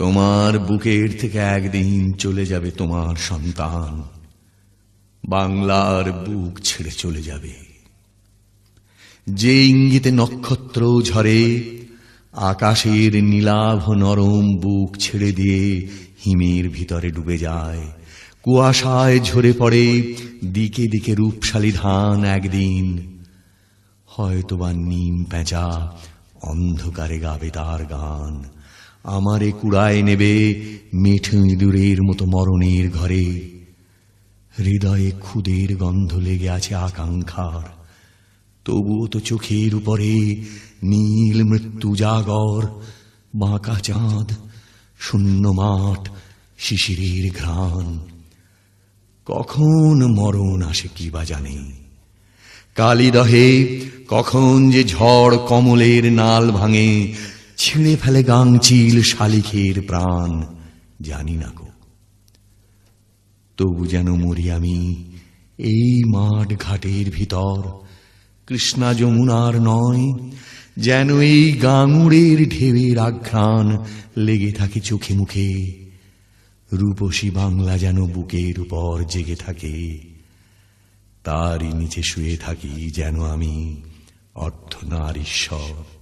তোমার বুকের থেকে একদিন চলে যাবে তোমার সন্তান বাংলার বুক ছেড়ে চলে যাবে যে ইঙ্গিতে নক্ষত্র ঝরে আকাশের নীলাভ নরম বুক ছেড়ে দিয়ে হিমের ভিতরে ডুবে যায় কুয়াশায় ঝরে পড়ে দিকে দিকে রূপশালী ধান একদিন হয়তোবা নিম পেঁচা অন্ধকারে গাবে তার গান আমারে কুড়ায় নেবে মিঠু ইঁদুরের মতো মরণের ঘরে হৃদয়ে ক্ষুদের গন্ধ লেগে আছে আকাঙ্ক্ষার তবুও তো চোখের উপরে নীল মৃত্যু জাগর বাঁকা চাঁদ শূন্য মাঠ শিশিরের ঘ্রাণ কখন মরণ আসে কি বা জানে কালিদহে কখন যে ঝড় কমলের নাল ভাঙে ছিঁড়ে ফেলে গাংচিল শালিখের প্রাণ জানি না গো তবু যেন মরি আমি এই মাঠ ঘাটের ভিতর কৃষ্ণা যমুনার নয় যেন এই গাঙুড়ের ঢেউয়ের আঘ্রাণ লেগে থাকে চোখে মুখে রূপসী বাংলা যেন বুকের উপর জেগে থাকে তারই নিচে শুয়ে থাকি যেন আমি অর্ধনারীশ্বর